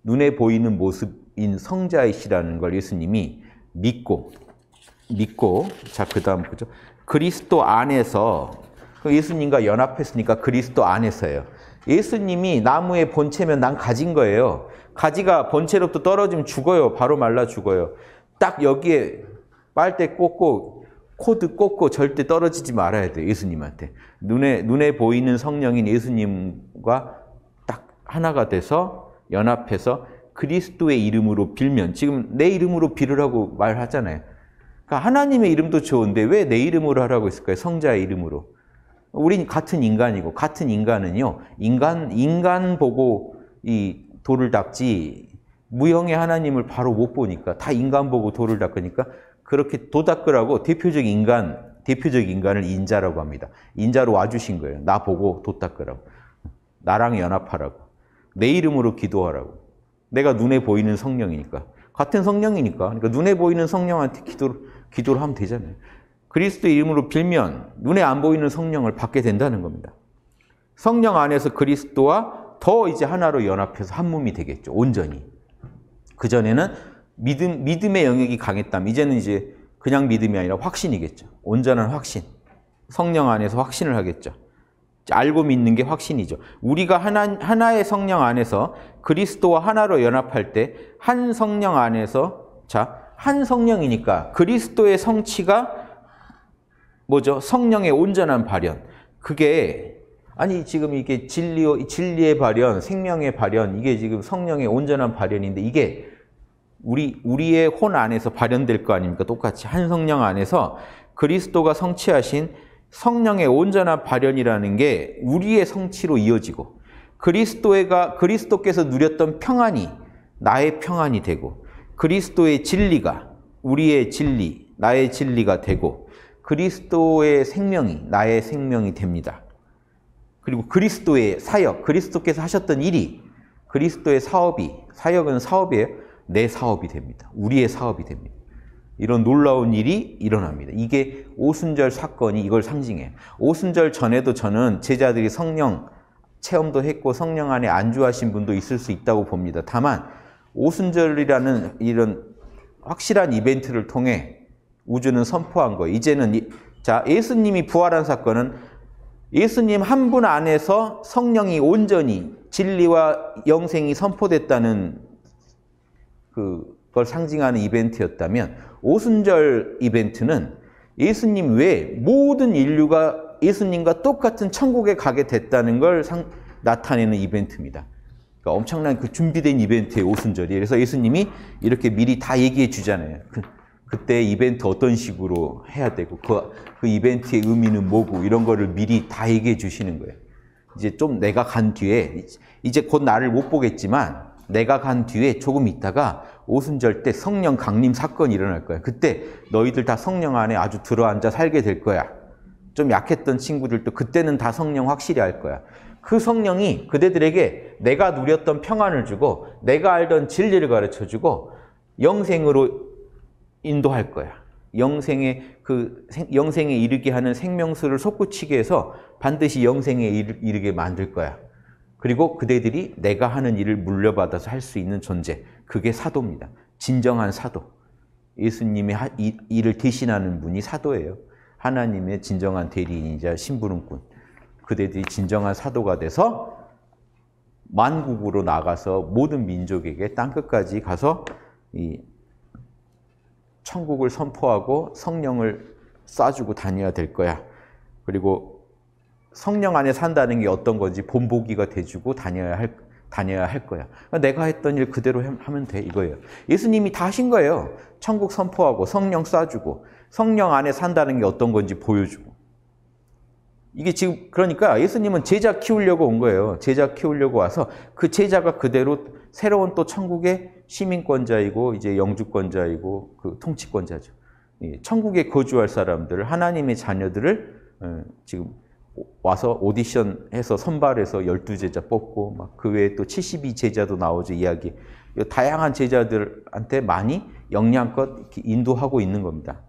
눈에 보이는 모습 인성자이시라는 걸 예수님이 믿고 믿고 자 그다음 보죠. 그리스도 안에서 그 예수님과 연합했으니까 그리스도 안에서요 예수님이 나무의 본체면 난 가진 거예요. 가지가 본체로부터 떨어지면 죽어요. 바로 말라 죽어요. 딱 여기에 빨대 꽂고 코드 꽂고 절대 떨어지지 말아야 돼요. 예수님한테. 눈에 눈에 보이는 성령인 예수님과 딱 하나가 돼서 연합해서 그리스도의 이름으로 빌면 지금 내 이름으로 빌으라고 말하잖아요. 그러니까 하나님의 이름도 좋은데 왜 내 이름으로 하라고 했을까요? 성자의 이름으로. 우린 같은 인간이고 같은 인간은요. 인간 인간 보고 이 돌을 닦지 무형의 하나님을 바로 못 보니까 다 인간 보고 돌을 닦으니까 그렇게 도닦으라고 대표적 인간 대표적 인간을 인자라고 합니다. 인자로 와주신 거예요. 나 보고 도닦으라고 나랑 연합하라고 내 이름으로 기도하라고 내가 눈에 보이는 성령이니까. 같은 성령이니까. 그러니까 눈에 보이는 성령한테 기도 기도를 하면 되잖아요. 그리스도 이름으로 빌면 눈에 안 보이는 성령을 받게 된다는 겁니다. 성령 안에서 그리스도와 더 이제 하나로 연합해서 한 몸이 되겠죠. 온전히. 그 전에는 믿음 믿음의 영역이 강했다면 이제는 이제 그냥 믿음이 아니라 확신이겠죠. 온전한 확신. 성령 안에서 확신을 하겠죠. 알고 믿는 게 확신이죠. 우리가 하나, 하나의 성령 안에서 그리스도와 하나로 연합할 때 한 성령 안에서 자, 한 성령이니까 그리스도의 성취가 뭐죠? 성령의 온전한 발현. 그게 아니 지금 이게 진리 진리의 발현, 생명의 발현 이게 지금 성령의 온전한 발현인데 이게 우리 우리의 혼 안에서 발현될 거 아닙니까? 똑같이 한 성령 안에서 그리스도가 성취하신 성령의 온전한 발현이라는 게 우리의 성취로 이어지고 그리스도가 그리스도께서 누렸던 평안이 나의 평안이 되고 그리스도의 진리가 우리의 진리, 나의 진리가 되고 그리스도의 생명이 나의 생명이 됩니다. 그리고 그리스도의 사역, 그리스도께서 하셨던 일이 그리스도의 사업이 사역은 사업이에요. 내 사업이 됩니다. 우리의 사업이 됩니다. 이런 놀라운 일이 일어납니다. 이게 오순절 사건이 이걸 상징해요. 오순절 전에도 저는 제자들이 성령 체험도 했고 성령 안에 안주하신 분도 있을 수 있다고 봅니다. 다만 오순절이라는 이런 확실한 이벤트를 통해 우주는 선포한 거예요. 이제는 자 예수님이 부활한 사건은 예수님 한 분 안에서 성령이 온전히 진리와 영생이 선포됐다는 그 그걸 상징하는 이벤트였다면 오순절 이벤트는 예수님 외 모든 인류가 예수님과 똑같은 천국에 가게 됐다는 걸 상, 나타내는 이벤트입니다. 그러니까 엄청난 그 준비된 이벤트의 오순절이. 에요 그래서 예수님이 이렇게 미리 다 얘기해 주잖아요. 그, 그때 이벤트 어떤 식으로 해야 되고, 그, 그 이벤트의 의미는 뭐고, 이런 거를 미리 다 얘기해 주시는 거예요. 이제 좀 내가 간 뒤에, 이제 곧 나를 못 보겠지만, 내가 간 뒤에 조금 있다가 오순절 때 성령 강림 사건이 일어날 거야. 그때 너희들 다 성령 안에 아주 들어앉아 살게 될 거야. 좀 약했던 친구들도 그때는 다 성령 확실히 알 거야. 그 성령이 그대들에게 내가 누렸던 평안을 주고 내가 알던 진리를 가르쳐 주고 영생으로 인도할 거야. 영생의 그 영생에 이르게 하는 생명수를 솟구치게 해서 반드시 영생에 이르게 만들 거야. 그리고 그대들이 내가 하는 일을 물려받아서 할 수 있는 존재. 그게 사도입니다. 진정한 사도. 예수님의 일을 대신하는 분이 사도예요. 하나님의 진정한 대리인이자 심부름꾼. 그대들이 진정한 사도가 돼서 만국으로 나가서 모든 민족에게 땅끝까지 가서 이 천국을 선포하고 성령을 쏴주고 다녀야 될 거야. 그리고 성령 안에 산다는 게 어떤 건지 본보기가 돼주고 다녀야 할, 다녀야 할 거야. 그러니까 내가 했던 일 그대로 하면 돼, 이거예요. 예수님이 다 하신 거예요. 천국 선포하고, 성령 쏴주고, 성령 안에 산다는 게 어떤 건지 보여주고. 이게 지금, 그러니까 예수님은 제자 키우려고 온 거예요. 제자 키우려고 와서 그 제자가 그대로 새로운 또 천국의 시민권자이고, 이제 영주권자이고, 그 통치권자죠. 예, 천국에 거주할 사람들을, 하나님의 자녀들을 어, 지금 와서 오디션 해서 선발해서 12제자 뽑고 막 그 외에 또 72제자도 나오죠 이야기 다양한 제자들한테 많이 역량껏 인도하고 있는 겁니다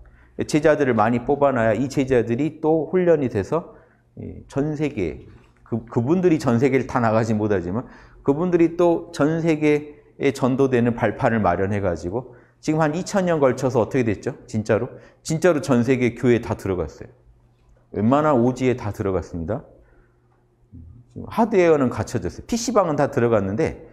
제자들을 많이 뽑아놔야 이 제자들이 또 훈련이 돼서 예, 전 세계 그, 그분들이 전 세계를 다 나가지 못하지만 그분들이 또 전 세계에 전도되는 발판을 마련해 가지고 지금 한 2000년 걸쳐서 어떻게 됐죠? 진짜로 진짜로 전 세계 교회 에다 들어갔어요 웬만한 오지에 다 들어갔습니다. 하드웨어는 갖춰졌어요. PC방은 다 들어갔는데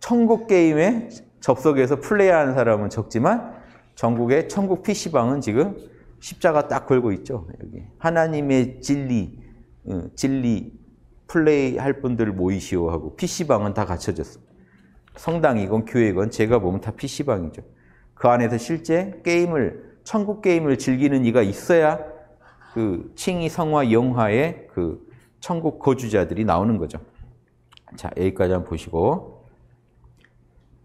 천국 게임에 접속해서 플레이하는 사람은 적지만 전국의 천국 PC방은 지금 십자가 딱 걸고 있죠. 여기 하나님의 진리, 어, 진리 플레이할 분들 모이시오 하고 PC방은 다갖춰졌습니 성당이건 교회건 제가 보면 다 PC방이죠. 그 안에서 실제 게임을 천국 게임을 즐기는 이가 있어야 그 칭이 성화 영화의 그 천국 거주자들이 나오는 거죠. 자, 여기까지 한번 보시고.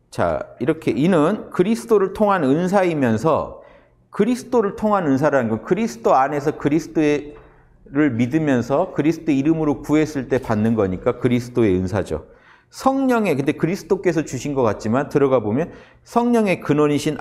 자, 이렇게 이는 그리스도를 통한 은사이면서 그리스도를 통한 은사라는 건 그리스도 안에서 그리스도를 믿으면서 그리스도 이름으로 구했을 때 받는 거니까 그리스도의 은사죠. 성령의 근데 그리스도께서 주신 것 같지만 들어가 보면 성령의 근원이신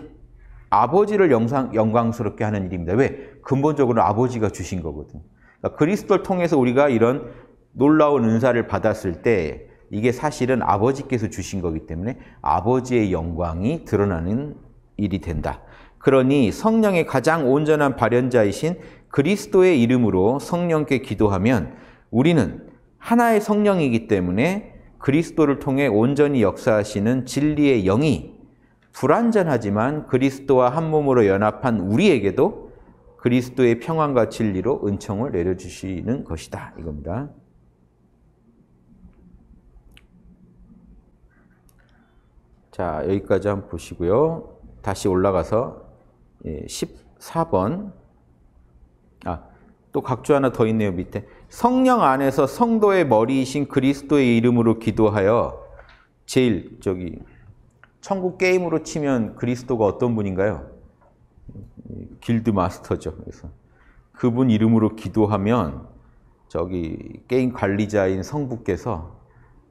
아버지를 영상, 영광스럽게 하는 일입니다. 왜? 근본적으로 아버지가 주신 거거든. 그러니까 그리스도를 통해서 우리가 이런 놀라운 은사를 받았을 때 이게 사실은 아버지께서 주신 거기 때문에 아버지의 영광이 드러나는 일이 된다. 그러니 성령의 가장 온전한 발현자이신 그리스도의 이름으로 성령께 기도하면 우리는 하나의 성령이기 때문에 그리스도를 통해 온전히 역사하시는 진리의 영이 불완전하지만 그리스도와 한 몸으로 연합한 우리에게도 그리스도의 평안과 진리로 은총을 내려주시는 것이다. 이겁니다. 자, 여기까지 한번 보시고요. 다시 올라가서 14번. 예, 아, 또 각주 하나 더 있네요, 밑에. 성령 안에서 성도의 머리이신 그리스도의 이름으로 기도하여 제일 저기 천국 게임으로 치면 그리스도가 어떤 분인가요? 길드 마스터죠. 그래서 그분 이름으로 기도하면 저기 게임 관리자인 성부께서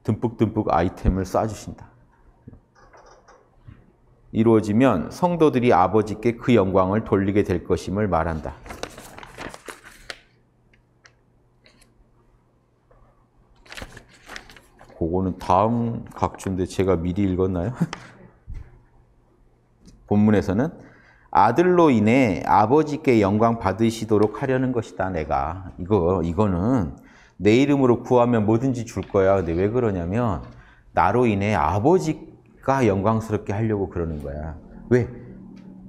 듬뿍듬뿍 아이템을 쏴주신다. 이루어지면 성도들이 아버지께 그 영광을 돌리게 될 것임을 말한다. 그거는 다음 각주인데 제가 미리 읽었나요? [LAUGHS] 본문에서는 아들로 인해 아버지께 영광 받으시도록 하려는 것이다 내가 이거 이거는 내 이름으로 구하면 뭐든지 줄 거야 근데 왜 그러냐면 나로 인해 아버지가 영광스럽게 하려고 그러는 거야 왜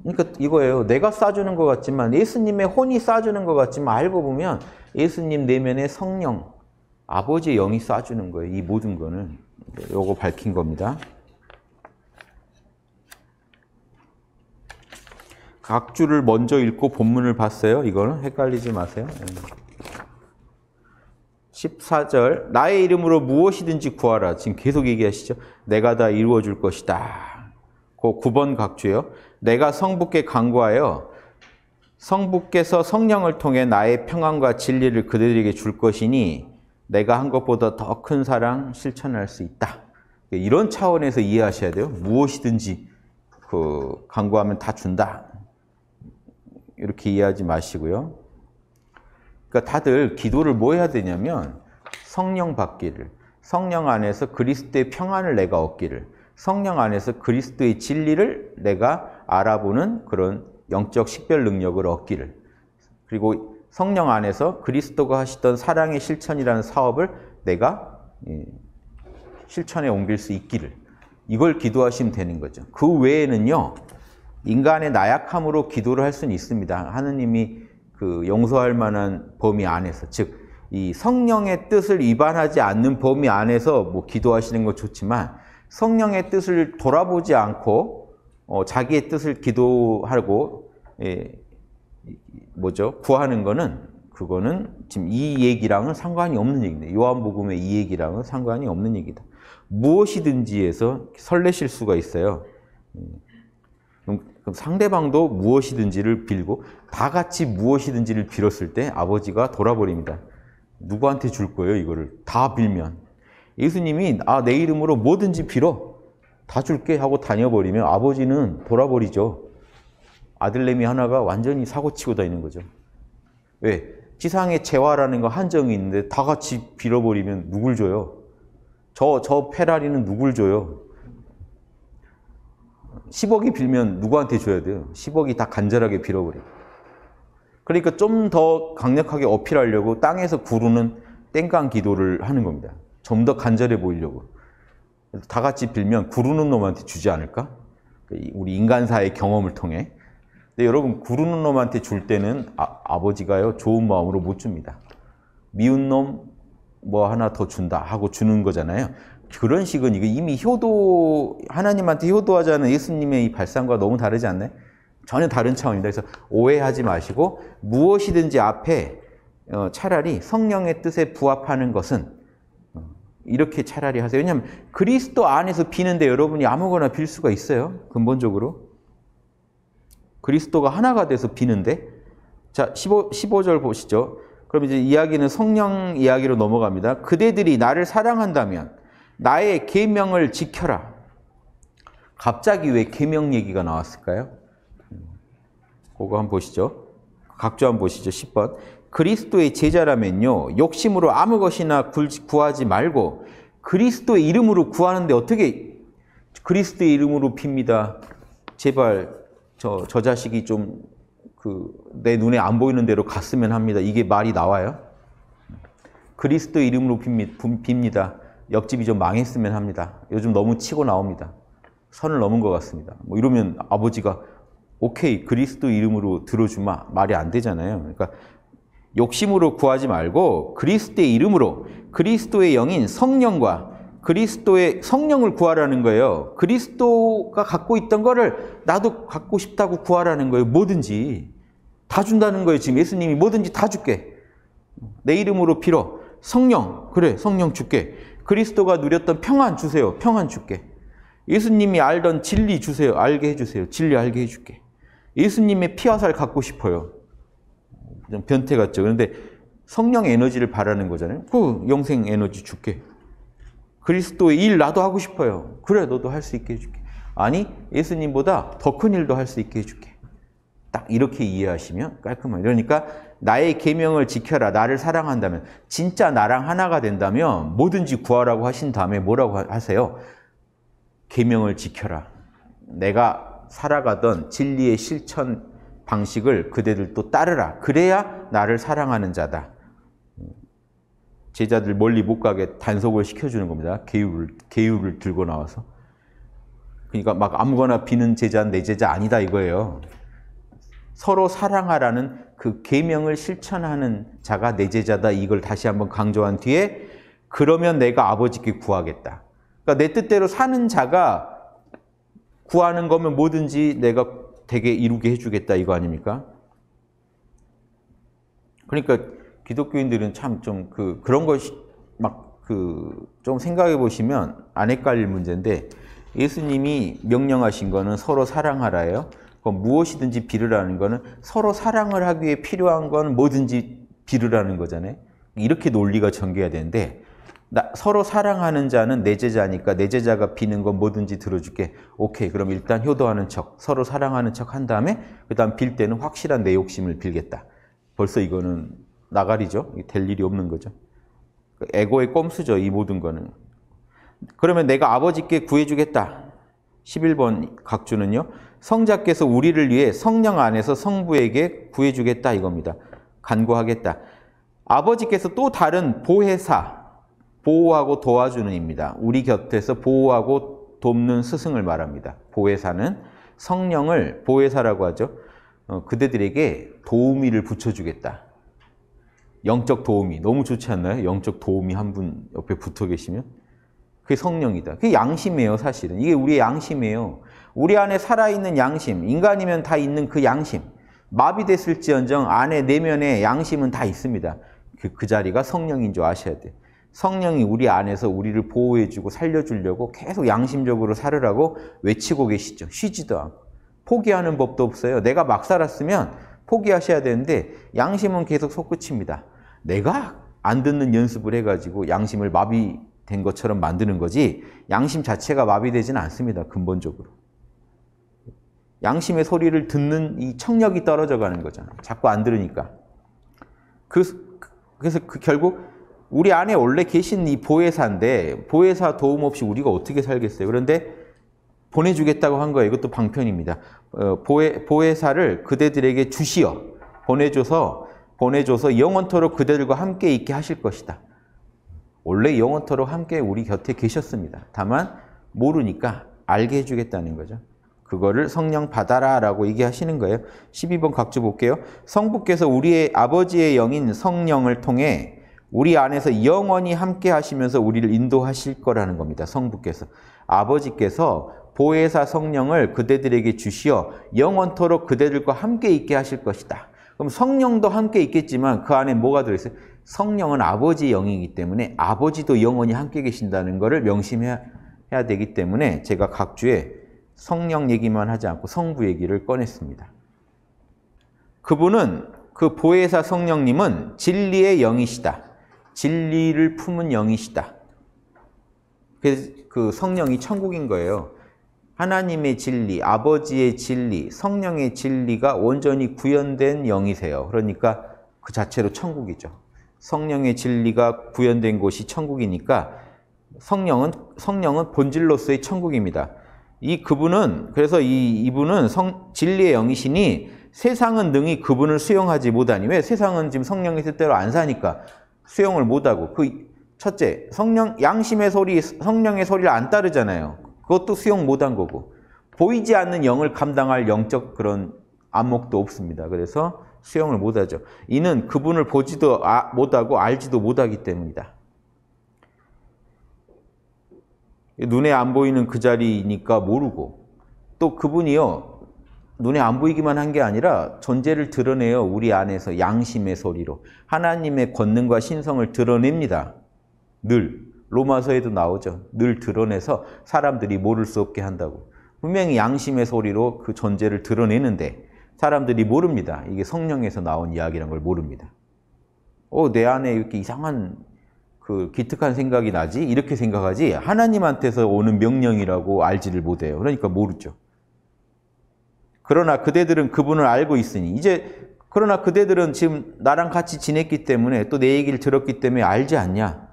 그러니까 이거예요 내가 싸주는 것 같지만 예수님의 혼이 싸주는 것 같지만 알고 보면 예수님 내면의 성령 아버지의 영이 싸주는 거예요 이 모든 거는 요거 밝힌 겁니다. 각주를 먼저 읽고 본문을 봤어요. 이거는 헷갈리지 마세요. 14절 예. 나의 이름으로 무엇이든지 구하라. 지금 계속 얘기하시죠. 내가 다 이루어 줄 것이다. 그 9번 각주요. 내가 성부께 간구하여 성부께서 성령을 통해 나의 평안과 진리를 그들에게 줄 것이니 내가 한 것보다 더 큰 사랑 실천할 수 있다. 이런 차원에서 이해하셔야 돼요. 무엇이든지 그 간구하면 다 준다. 이렇게 이해하지 마시고요. 그러니까 다들 기도를 뭐 해야 되냐면 성령 받기를, 성령 안에서 그리스도의 평안을 내가 얻기를, 성령 안에서 그리스도의 진리를 내가 알아보는 그런 영적 식별 능력을 얻기를, 그리고 성령 안에서 그리스도가 하시던 사랑의 실천이라는 사업을 내가 예, 실천에 옮길 수 있기를 이걸 기도하시면 되는 거죠. 그 외에는요. 인간의 나약함으로 기도를 할 수는 있습니다. 하느님이 그 용서할 만한 범위 안에서 즉 이 성령의 뜻을 위반하지 않는 범위 안에서 뭐 기도하시는 것 좋지만 성령의 뜻을 돌아보지 않고 어, 자기의 뜻을 기도하고 예, 뭐죠 구하는 거는 그거는 지금 이 얘기랑은 상관이 없는 얘기입니다. 요한복음의 이 얘기랑은 상관이 없는 얘기다. 무엇이든지에서 설레실 수가 있어요. 예. 그럼 그럼 상대방도 무엇이든지를 빌고 다 같이 무엇이든지를 빌었을 때 아버지가 돌아버립니다. 누구한테 줄 거예요, 이거를? 다 빌면. 예수님이 아, 내 이름으로 뭐든지 빌어. 다 줄게 하고 다녀버리면 아버지는 돌아버리죠. 아들내미 하나가 완전히 사고치고 다니는 거죠. 왜? 지상의 재화라는 거 한정이 있는데 다 같이 빌어버리면 누굴 줘요? 저, 저 페라리는 누굴 줘요? 10억이 빌면 누구한테 줘야 돼요? 10억이 다 간절하게 빌어버려. 요 그러니까 좀 더 강력하게 어필하려고 땅에서 구르는 땡깡 기도를 하는 겁니다. 좀 더 간절해 보이려고. 다 같이 빌면 구르는 놈한테 주지 않을까? 우리 인간사의 경험을 통해. 근데 여러분, 구르는 놈한테 줄 때는 아, 아버지가요, 좋은 마음으로 못 줍니다. 미운 놈 뭐 하나 더 준다 하고 주는 거잖아요. 그런 식은 이거 이미 효도 하나님한테 효도하자는 예수님의 이 발상과 너무 다르지 않나요? 전혀 다른 차원입니다. 그래서 오해하지 마시고 무엇이든지 앞에 어, 차라리 성령의 뜻에 부합하는 것은 어, 이렇게 차라리 하세요. 왜냐하면 그리스도 안에서 비는데 여러분이 아무거나 빌 수가 있어요. 근본적으로. 그리스도가 하나가 돼서 비는데. 자, 15, 15절 보시죠. 그럼 이제 이야기는 성령 이야기로 넘어갑니다. 그대들이 나를 사랑한다면 나의 계명을 지켜라. 갑자기 왜 계명 얘기가 나왔을까요? 그거 한번 보시죠. 각주 한번 보시죠. 10번. 그리스도의 제자라면요. 욕심으로 아무 것이나 구하지 말고 그리스도의 이름으로 구하는데 어떻게 그리스도의 이름으로 빕니다. 제발 저, 저 자식이 좀그내 눈에 안 보이는 대로 갔으면 합니다. 이게 말이 나와요? 그리스도 이름으로 빕니다. 옆집이 좀 망했으면 합니다. 요즘 너무 치고 나옵니다. 선을 넘은 것 같습니다. 뭐 이러면 아버지가 오케이 그리스도 이름으로 들어주마 말이 안 되잖아요. 그러니까 욕심으로 구하지 말고 그리스도의 이름으로 그리스도의 영인 성령과 그리스도의 성령을 구하라는 거예요. 그리스도가 갖고 있던 거를 나도 갖고 싶다고 구하라는 거예요. 뭐든지 다 준다는 거예요. 지금 예수님이 뭐든지 다 줄게. 내 이름으로 빌어. 성령 그래 성령 줄게. 그리스도가 누렸던 평안 주세요. 평안 줄게. 예수님이 알던 진리 주세요. 알게 해주세요. 진리 알게 해줄게. 예수님의 피와 살 갖고 싶어요. 좀 변태 같죠. 그런데 성령 에너지를 바라는 거잖아요. 그 영생 에너지 줄게. 그리스도의 일 나도 하고 싶어요. 그래, 너도 할 수 있게 해줄게. 아니, 예수님보다 더 큰 일도 할 수 있게 해줄게. 딱 이렇게 이해하시면 깔끔해요. 그러니까 나의 계명을 지켜라 나를 사랑한다면 진짜 나랑 하나가 된다면 뭐든지 구하라고 하신 다음에 뭐라고 하세요? 계명을 지켜라. 내가 살아가던 진리의 실천 방식을 그대들도 따르라. 그래야 나를 사랑하는 자다. 제자들 멀리 못 가게 단속을 시켜주는 겁니다. 계율을, 계율을 들고 나와서. 그러니까 막 아무거나 비는 제자는 내 제자 아니다 이거예요. 서로 사랑하라는 그 계명을 실천하는 자가 내 제자다 이걸 다시 한번 강조한 뒤에 그러면 내가 아버지께 구하겠다. 그러니까 내 뜻대로 사는 자가 구하는 거면 뭐든지 내가 되게 이루게 해주겠다 이거 아닙니까? 그러니까 기독교인들은 참 좀그 그런 것이 막 그 좀 생각해 보시면 안 헷갈릴 문제인데 예수님이 명령하신 거는 서로 사랑하라예요. 그 무엇이든지 비르라는 거는 서로 사랑을 하기 위해 필요한 건 뭐든지 비르라는 거잖아요. 이렇게 논리가 전개가 되는데 나, 서로 사랑하는 자는 내 제자니까 내 제자가 비는 건 뭐든지 들어줄게. 오케이. 그럼 일단 효도하는 척, 서로 사랑하는 척 한 다음에 그다음 빌 때는 확실한 내 욕심을 빌겠다. 벌써 이거는 나가리죠. 될 일이 없는 거죠. 그 에고의 꼼수죠. 이 모든 거는. 그러면 내가 아버지께 구해주겠다. 11번 각주는요. 성자께서 우리를 위해 성령 안에서 성부에게 구해주겠다 이겁니다. 간구하겠다. 아버지께서 또 다른 보혜사, 보호하고 도와주는입니다. 우리 곁에서 보호하고 돕는 스승을 말합니다. 보혜사는 성령을 보혜사라고 하죠. 어, 그대들에게 도우미를 붙여주겠다. 영적 도우미 너무 좋지 않나요? 영적 도우미 한 분 옆에 붙어 계시면 그게 성령이다. 그게 양심이에요, 사실은. 이게 우리의 양심이에요. 우리 안에 살아있는 양심, 인간이면 다 있는 그 양심, 마비됐을지언정 안에 내면에 양심은 다 있습니다. 그, 그 자리가 성령인 줄 아셔야 돼 성령이 우리 안에서 우리를 보호해주고 살려주려고 계속 양심적으로 살으라고 외치고 계시죠. 쉬지도 않고. 포기하는 법도 없어요. 내가 막 살았으면 포기하셔야 되는데 양심은 계속 솟구칩니다. 내가 안 듣는 연습을 해가지고 양심을 마비된 것처럼 만드는 거지 양심 자체가 마비되지는 않습니다. 근본적으로. 양심의 소리를 듣는 이 청력이 떨어져 가는 거잖아. 자꾸 안 들으니까. 그래서, 그래서 그 결국 우리 안에 원래 계신 이 보혜사인데 보혜사 도움 없이 우리가 어떻게 살겠어요? 그런데 보내주겠다고 한 거예요. 이것도 방편입니다. 어, 보혜, 보혜사를 그대들에게 주시어 보내줘서 보내줘서 영원토록 그대들과 함께 있게 하실 것이다. 원래 영원토록 함께 우리 곁에 계셨습니다. 다만 모르니까 알게 해주겠다는 거죠. 그거를 성령 받아라 라고 얘기하시는 거예요. 12번 각주 볼게요. 성부께서 우리의 아버지의 영인 성령을 통해 우리 안에서 영원히 함께 하시면서 우리를 인도하실 거라는 겁니다. 성부께서. 아버지께서 보혜사 성령을 그대들에게 주시어 영원토록 그대들과 함께 있게 하실 것이다. 그럼 성령도 함께 있겠지만 그 안에 뭐가 들어있어요? 성령은 아버지 영이기 때문에 아버지도 영원히 함께 계신다는 것을 명심해야 되기 때문에 제가 각주에 성령 얘기만 하지 않고 성부 얘기를 꺼냈습니다. 그분은 그 보혜사 성령님은 진리의 영이시다. 진리를 품은 영이시다. 그래서 그 성령이 천국인 거예요. 하나님의 진리, 아버지의 진리, 성령의 진리가 온전히 구현된 영이세요. 그러니까 그 자체로 천국이죠. 성령의 진리가 구현된 곳이 천국이니까 성령은 성령은 본질로서의 천국입니다. 이 그분은 그래서 이 이분은 성, 진리의 영이시니 세상은 능히 그분을 수용하지 못하니 왜 세상은 지금 성령의 뜻대로 안 사니까 수용을 못하고 그 첫째 성령 양심의 소리 성령의 소리를 안 따르잖아요. 그것도 수용 못한 거고 보이지 않는 영을 감당할 영적 그런 안목도 없습니다. 그래서 수용을 못하죠. 이는 그분을 보지도 아, 못하고 알지도 못하기 때문이다. 눈에 안 보이는 그 자리니까 모르고 또 그분이요 눈에 안 보이기만 한 게 아니라 존재를 드러내요 우리 안에서 양심의 소리로 하나님의 권능과 신성을 드러냅니다 늘 로마서에도 나오죠 늘 드러내서 사람들이 모를 수 없게 한다고 분명히 양심의 소리로 그 존재를 드러내는데 사람들이 모릅니다 이게 성령에서 나온 이야기란 걸 모릅니다 어, 내 안에 이렇게 이상한 그 기특한 생각이 나지 이렇게 생각하지 하나님한테서 오는 명령이라고 알지를 못해요. 그러니까 모르죠. 그러나 그대들은 그분을 알고 있으니 이제 그러나 그대들은 지금 나랑 같이 지냈기 때문에 또 내 얘기를 들었기 때문에 알지 않냐?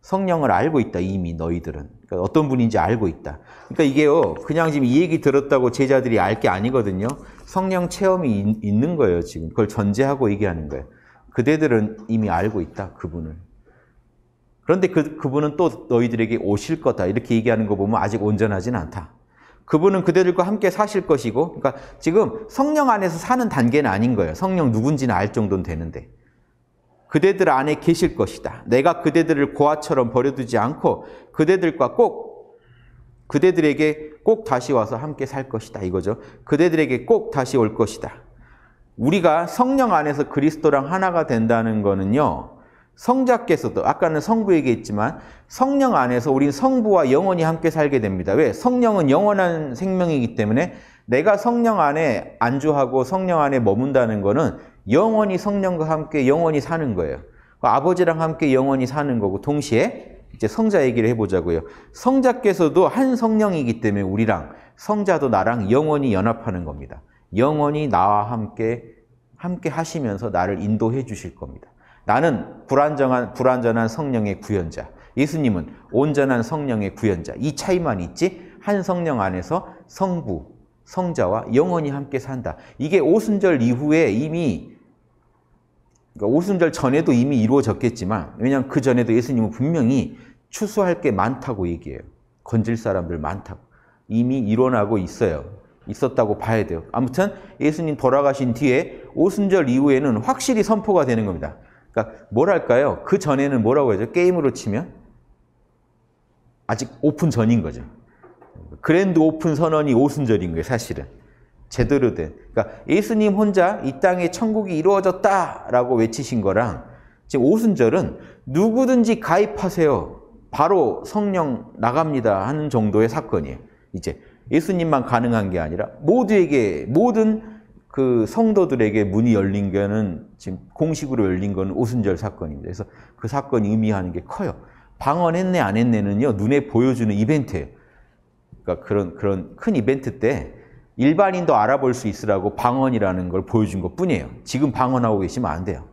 성령을 알고 있다 이미 너희들은 그러니까 어떤 분인지 알고 있다. 그러니까 이게요 그냥 지금 이 얘기 들었다고 제자들이 알게 아니거든요. 성령 체험이 있는 거예요 지금 그걸 전제하고 얘기하는 거예요. 그대들은 이미 알고 있다 그분을. 그런데 그, 그분은 또 너희들에게 오실 거다. 이렇게 얘기하는 거 보면 아직 온전하진 않다. 그분은 그들과 대 함께 사실 것이고, 그러니까 지금 성령 안에서 사는 단계는 아닌 거예요. 성령 누군지는 알 정도는 되는데. 그대들 안에 계실 것이다. 내가 그대들을 고아처럼 버려두지 않고 그대들과 꼭 그대들에게 꼭 다시 와서 함께 살 것이다. 이거죠. 그대들에게 꼭 다시 올 것이다. 우리가 성령 안에서 그리스도랑 하나가 된다는 거는요. 성자께서도 아까는 성부 에게있지만 성령 안에서 우린 성부와 영원히 함께 살게 됩니다. 왜? 성령은 영원한 생명이기 때문에 내가 성령 안에 안주하고 성령 안에 머문다는 것은 영원히 성령과 함께 영원히 사는 거예요. 그 아버지랑 함께 영원히 사는 거고 동시에 이제 성자 얘기를 해보자고요. 성자께서도 한 성령이기 때문에 우리랑 성자도 나랑 영원히 연합하는 겁니다. 영원히 나와 함께 함께 하시면서 나를 인도해 주실 겁니다. 나는 불안정한, 불완전한 성령의 구현자. 예수님은 온전한 성령의 구현자. 이 차이만 있지 한 성령 안에서 성부, 성자와 영원히 함께 산다. 이게 오순절 이후에 이미 그러니까 오순절 전에도 이미 이루어졌겠지만 왜냐하면 그 전에도 예수님은 분명히 추수할 게 많다고 얘기해요. 건질 사람들 많다고. 이미 일어나고 있어요. 있었다고 봐야 돼요. 아무튼 예수님 돌아가신 뒤에 오순절 이후에는 확실히 선포가 되는 겁니다. 그러니까 뭐랄까요? 그 전에는 뭐라고 해죠 게임으로 치면 아직 오픈 전인 거죠. 그랜드 오픈 선언이 오순절인 거예요, 사실은. 제대로 된. 그러니까 예수님 혼자 이 땅에 천국이 이루어졌다라고 외치신 거랑 지금 오순절은 누구든지 가입하세요. 바로 성령 나갑니다 하는 정도의 사건이에요. 이제 예수님만 가능한 게 아니라 모두에게 모든 그 성도들에게 문이 열린 거는 지금 공식으로 열린 건 오순절 사건입니다. 그래서 그 사건이 의미하는 게 커요. 방언했네 안 했네는요 눈에 보여주는 이벤트예요. 그러니까 그런 그런 큰 이벤트 때 일반인도 알아볼 수 있으라고 방언이라는 걸 보여준 것 뿐이에요. 지금 방언하고 계시면 안 돼요.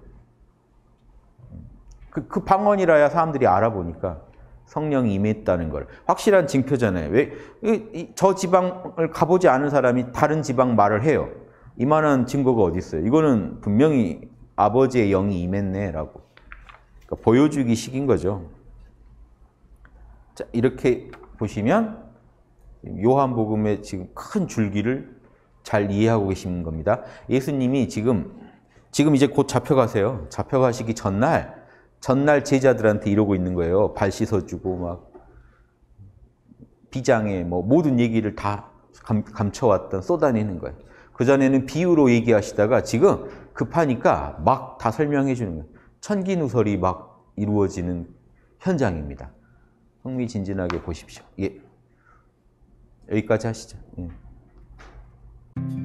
그, 그 방언이라야 사람들이 알아보니까 성령이 임했다는 걸 확실한 징표잖아요. 왜저 지방을 가보지 않은 사람이 다른 지방 말을 해요. 이만한 증거가 어디 있어요? 이거는 분명히 아버지의 영이 임했네라고 그러니까 보여주기식인 거죠. 자, 이렇게 보시면 요한복음의 지금 큰 줄기를 잘 이해하고 계시 겁니다. 예수님이 지금 지금 이제 곧 잡혀가세요. 잡혀가시기 전날 전날 제자들한테 이러고 있는 거예요. 발 씻어주고 막 비장에 뭐 모든 얘기를 다 감, 감춰왔던 쏟아내는 거예요. 그전에는 비유로 얘기하시다가 지금 급하니까 막 다 설명해 주는 거예요. 천기누설이 막 이루어지는 현장입니다. 흥미진진하게 보십시오. 예. 여기까지 하시죠. 예.